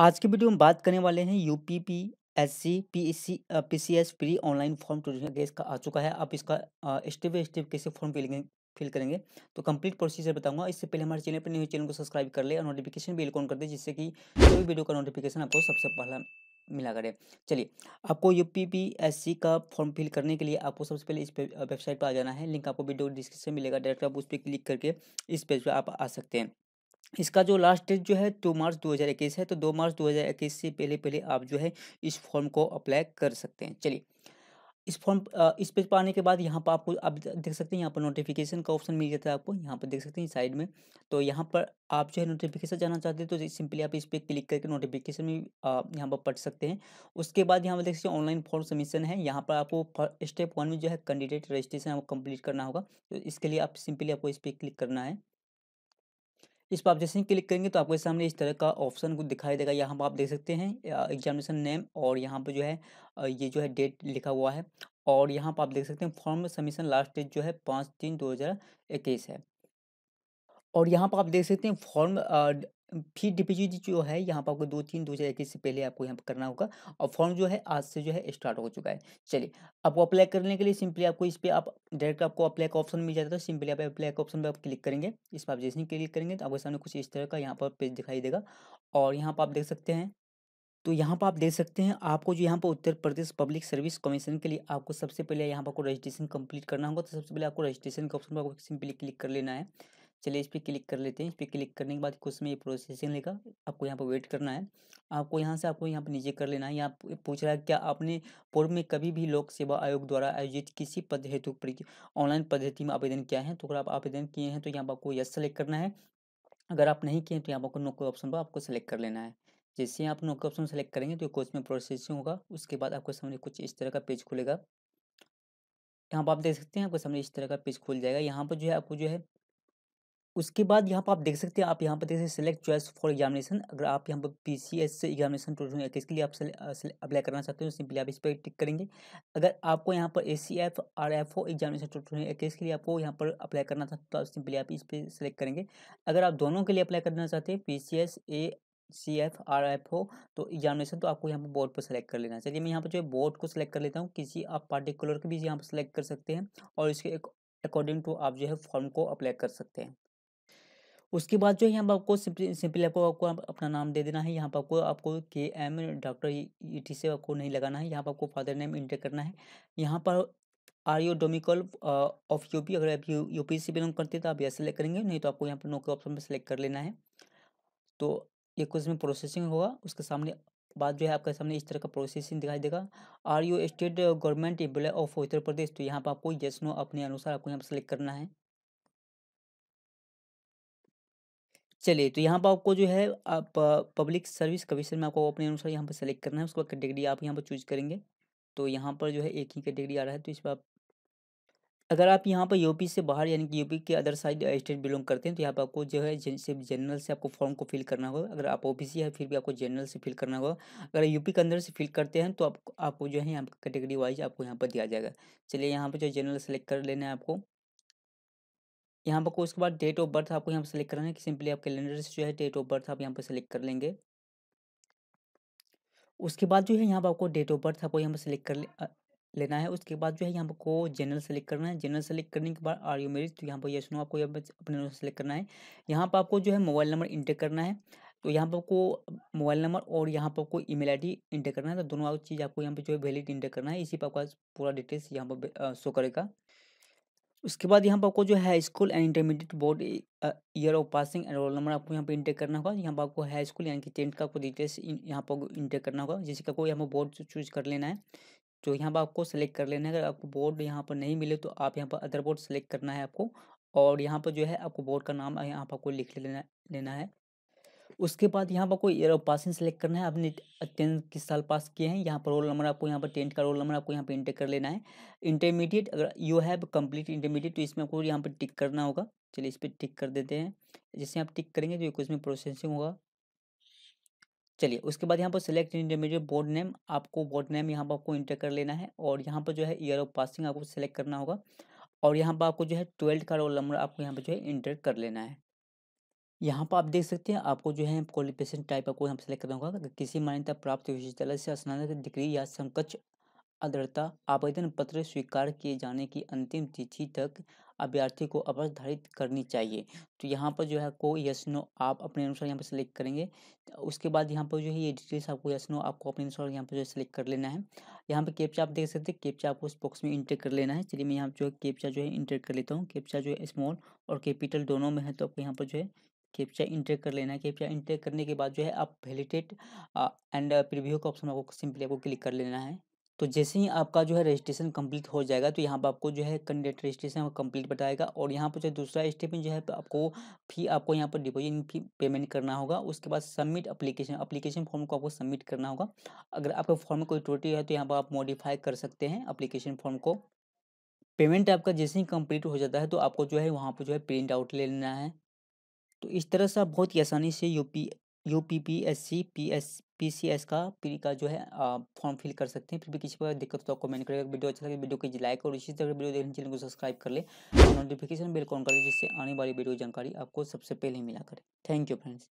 आज की वीडियो में बात करने वाले हैं U P P S C P S C P C S pre online form टू गेस का आ चुका है आप इसका स्टेप बाई स्टेप कैसे फॉर्म फिलेंगे फिल करेंगे तो कंप्लीट प्रोसीजर बताऊंगा इससे पहले हमारे चैनल पर न्यूज चैनल को सब्सक्राइब कर ले और नोटिफिकेशन बिल ऑन कर दे जिससे कि कोई वीडियो का नोटिफिकेशन आपको सबसे पहला मिला करे चलिए आपको U P P S C का फॉर्म फिल करने के लिए आपको सबसे पहले इस वेबसाइट पर आ जाना है लिंक आपको वीडियो डिस्क्रिप्शन मिलेगा डायरेक्ट आप उस पर क्लिक करके इस पेज पर आप आ सकते हैं इसका जो लास्ट डेट जो है दो मार्च 2021 है तो दो मार्च 2021 से पहले पहले आप जो है इस फॉर्म को अप्लाई कर सकते हैं चलिए इस फॉर्म इस पेज पर आने के बाद यहाँ पर आपको आप देख सकते हैं यहाँ पर नोटिफिकेशन का ऑप्शन मिल जाता है आपको यहाँ पर देख सकते हैं साइड में तो यहाँ पर आप जो है नोटिफिकेशन जाना चाहते हैं तो सिंपली आप इस पर क्लिक करके नोटिफिकेशन में यहाँ पर पढ़ सकते हैं उसके बाद यहाँ पर देख सकते हैं ऑनलाइन फॉर्म सबमिशन है यहाँ पर आपको स्टेप वन में जो है कैंडिडेट रजिस्ट्रेशन आपको कम्प्लीट करना होगा तो इसके लिए आप सिंपली आपको इस पर क्लिक करना है इस पर आप जैसे ही क्लिक करेंगे तो आपके सामने इस तरह का ऑप्शन को दिखाई देगा यहाँ पर आप देख सकते हैं एग्जामिनेशन नेम और यहाँ पर जो है ये जो है डेट लिखा हुआ है और यहाँ पर आप देख सकते हैं फॉर्म सबमिशन लास्ट डेट जो है पाँच तीन दो हज़ार इक्कीस है और यहाँ पर आप देख सकते हैं फॉर्म फी डिपोजिट जो है यहाँ पर आपको दो तीन दो हज़ार इक्कीस से पहले आपको यहाँ पर करना होगा और फॉर्म जो है आज से जो है स्टार्ट हो चुका है चलिए आपको अप्लाई करने के लिए सिंपली आपको इस पर आप डायरेक्ट आपको अप्लाई का ऑप्शन मिल जाता है सिंपली आप अप्लाई का ऑप्शन पर आप क्लिक करेंगे इस पर आप जैसे ही क्लिक करेंगे तो आपके सामने कुछ इस तरह का यहाँ पर पेज दिखाई देगा और यहाँ पर आप देख सकते हैं तो यहाँ पर आप देख सकते हैं आपको जो यहाँ पर Uttar Pradesh public service commission के लिए आपको सबसे पहले यहाँ पर आपको रजिस्ट्रेशन कंप्लीट करना होगा तो सबसे पहले आपको रजिस्ट्रेशन के ऑप्शन पर आपको सिंपली क्लिक कर लेना है चलिए इस पर क्लिक कर लेते हैं इस पर क्लिक करने के बाद कुछ में ये प्रोसेसिंग लेगा आपको यहाँ पर वेट करना है आपको यहाँ से आपको यहाँ पर नीचे कर लेना है यहाँ पूछ रहा है क्या आपने पूर्व में कभी भी लोक सेवा आयोग द्वारा आयोजित किसी पद हेतु ऑनलाइन पद्धति में आवेदन किया है तो अगर आप आवेदन किए हैं तो यहाँ पर आपको यस सेलेक्ट करना है अगर आप नहीं किए तो यहाँ पर आपको ऑप्शन पर आपको सेलेक्ट कर लेना है जैसे आप नो ऑप्शन सेलेक्ट करेंगे तो कोर्स में प्रोसेसिंग होगा उसके बाद आपके सामने कुछ इस तरह का पेज खुलेगा यहाँ पर आप देख सकते हैं आपके सामने इस तरह का पेज खुल जाएगा यहाँ पर जो है आपको जो है उसके बाद यहाँ पर आप देख सकते हैं आप यहाँ पर देख सकते हैं सिलेक्ट चॉइस फॉर एग्जामिनेशन अगर आप यहाँ पर पी सी एस से एग्जामिनेशन टू थाउजेंड इक्कीस के लिए आप अप्लाई करना चाहते हो सिंपली आप इस पर टिक करेंगे अगर आपको यहाँ पर A C F R F O examination two thousand इक्कीस के लिए आपको यहाँ पर अप्लाई करना था तो सिंपली आप इस पर सिलेक्ट करेंगे अगर आप दोनों के लिए अप्लाई करना चाहते हैं P C S A C F R F O तो एग्जामिनेशन तो आपको यहाँ पर बोर्ड पर सेलेक्ट कर लेना चाहिए मैं यहाँ पर जो है बोर्ड को सिलेक्ट कर लेता हूँ किसी आप पार्टिकुलर के भी यहाँ पर सिलेक्ट कर सकते हैं और इसके अकॉर्डिंग टू आप जो है फॉर्म को अप्लाई कर सकते हैं उसके बाद जो है यहाँ पर आपको सिंपली आपको आपको अपना नाम दे देना है यहाँ पर आपको आपको के एम डॉक्टर ई टी से आपको नहीं लगाना है यहाँ पर आपको फादर नेम इंटर करना है यहाँ पर are you domicile of UP अगर आप यू यूपी से बिलोंग करते हैं तो आप यह सेलेक्ट करेंगे नहीं तो आपको यहाँ पर नो के ऑप्शन पर सेलेक्ट कर लेना है तो ये कुछ में प्रोसेसिंग होगा उसके सामने बाद जो है आपके सामने इस तरह का प्रोसेसिंग दिखाई देगा are you state government employ of Uttar Pradesh तो यहाँ पर आपको येस नो अपने अनुसार आपको यहाँ पर सेलेक्ट करना है चलिए तो यहाँ पर आपको जो है आप पब्लिक सर्विस कमीशन में आपको अपने अनुसार यहाँ पर सेलेक्ट करना है उसके बाद कैटेगरी आप यहाँ पर चूज करेंगे तो यहाँ पर जो है एक ही कैटेगरी आ रहा है तो इस पर आप अगर आप यहाँ पर यूपी से बाहर यानी कि यूपी के अदर साइड स्टेट बिलोंग करते हैं तो यहाँ पर आपको जो है सिर्फ जनरल से आपको फॉर्म को फिल करना होगा अगर आप ओबीसी है फिर भी आपको जनरल से फिल करना होगा अगर यूपी के अंदर से फिल करते हैं तो आप, आपको जो है यहाँ पर कैटेगरी वाइज आपको यहाँ पर दिया जाएगा चलिए यहाँ पर जो जनरल सेलेक्ट कर लेना है आपको यहाँ पर उसके बाद डेट ऑफ बर्थ आपको यहाँ पर सेलेक्ट करना है कि सिंपली आप कैलेंडर से जो है डेट ऑफ बर्थ आप यहाँ पर सेलेक्ट कर लेंगे उसके बाद जो है यहाँ पर आपको डेट ऑफ बर्थ आपको यहाँ पर सेलेक्ट कर लेना है उसके बाद जो है यहाँ को जनरल सेलेक्ट करना है जनरल सेलेक्ट करने के बाद आर यू मेरिज तो यहाँ पर यस सुनो आपको अपने सेलेक्ट करना है यहाँ पर आपको जो है मोबाइल नंबर इंटर करना है तो यहाँ पर आपको मोबाइल नंबर और यहाँ पर आपको ईमेल आईडी इंटर करना है तो दोनों चीज़ आपको यहाँ पर जो है वैलिड इंटर करना है इसी पर आपका पूरा डिटेल्स यहाँ पर शो करेगा उसके बाद यहाँ पर आपको जो high school and intermediate board year of passing and roll number आपको यहाँ पर इंटर करना होगा यहाँ पर आपको हाई स्कूल यानी कि टेंथ का डिटेल्स यहाँ पर इंटर करना होगा जैसे कि आपको यहाँ पर बोर्ड चूज कर लेना है तो यहाँ पर आपको सेलेक्ट कर लेना है अगर आपको बोर्ड यहाँ पर नहीं मिले तो आप यहाँ पर अदर बोर्ड सेलेक्ट करना है आपको और यहाँ पर जो है आपको बोर्ड का नाम यहाँ पर आपको लिख लेना लेना है उसके बाद यहाँ पर कोई ईयर पासिंग सेलेक्ट करना है आपने टेंथ किस साल पास किए हैं यहाँ पर रोल नंबर आपको यहाँ पर टेंथ का रोल नंबर आपको यहाँ पर इंटर कर लेना है इंटरमीडिएट अगर यू हैव कंप्लीट इंटरमीडिएट तो इसमें आपको यहाँ पर टिक करना होगा चलिए इस पर टिक कर देते हैं जैसे आप टिक करेंगे तो उसमें प्रोसेसिंग होगा चलिए उसके बाद यहाँ पर सिलेक्ट इंटरमीडिएट बोर्ड नेम आपको बोर्ड नेम यहाँ पर आपको इंटर कर लेना है और यहाँ पर जो है ईयर ऑफ पासिंग आपको सेलेक्ट करना होगा और यहाँ पर आपको जो है ट्वेल्थ का रोल नंबर आपको यहाँ पर जो है इंटर कर लेना है यहाँ पर आप देख सकते हैं आपको जो है क्वालिफिकेशन टाइप आपको यहाँ पर सेलेक्ट करना होगा किसी मान्यता प्राप्त विश्वविद्यालय से स्नातक डिग्री या समकक्ष अदरता आवेदन पत्र स्वीकार किए जाने की अंतिम तिथि तक अभ्यर्थी को अवधारित करनी चाहिए तो यहाँ पर जो है को यस नो आप अपने अनुसार यहाँ पर सिलेक्ट करेंगे उसके बाद यहाँ पर जो है ये डिटेल्स आपको यस नो आपको अपने अनुसार यहाँ पर जो है कर लेना है यहाँ पर कैप्चा आप देख सकते हैं कैप्चा आपको इस बॉक्स में इंटर कर लेना है चलिए मैं यहाँ जो है कैप्चा जो है इंटर कर लेता हूँ कैप्चा जो है स्मॉल और कैपिटल दोनों में है तो आपको यहाँ पर जो है कैप्चा इंटर कर लेना है कैप्चा इंटर करने के बाद जो है आप वैलिडेट एंड प्रीव्यू का ऑप्शन आपको सिंपली आपको क्लिक कर लेना है तो जैसे ही आपका जो है रजिस्ट्रेशन कंप्लीट हो जाएगा तो यहाँ पर आपको जो है कैंडिडेट रजिस्ट्रेशन कंप्लीट बताएगा और यहाँ पर जो दूसरा स्टेप में जो है आपको फी आपको यहाँ पर डिपोजिट फी पेमेंट करना होगा उसके बाद सबमिट अप्लीकेशन अप्लीकेशन फॉर्म को आपको सबमिट करना होगा अगर आपके फॉर्म में कोई त्रुटि है तो यहाँ पर आप मॉडिफाई कर सकते हैं अप्लीकेशन फॉर्म को पेमेंट आपका जैसे ही कंप्लीट हो जाता है तो आपको जो है वहाँ पर जो है प्रिंट आउट ले लेना है तो इस तरह से आप बहुत ही आसानी से U P U P P S C P S P C S का प्री का जो है फॉर्म फिल कर सकते हैं फिर भी किसी को दिक्कत तो मैंने करेगा वीडियो अच्छा लगे वीडियो की लाइक और इसी तरह वीडियो देखने चैनल को सब्सक्राइब कर ले नोटिफिकेशन बिल ऑन कर ले जिससे आने वाली वीडियो जानकारी आपको सबसे पहले मिला करे थैंक यू फ्रेंड्स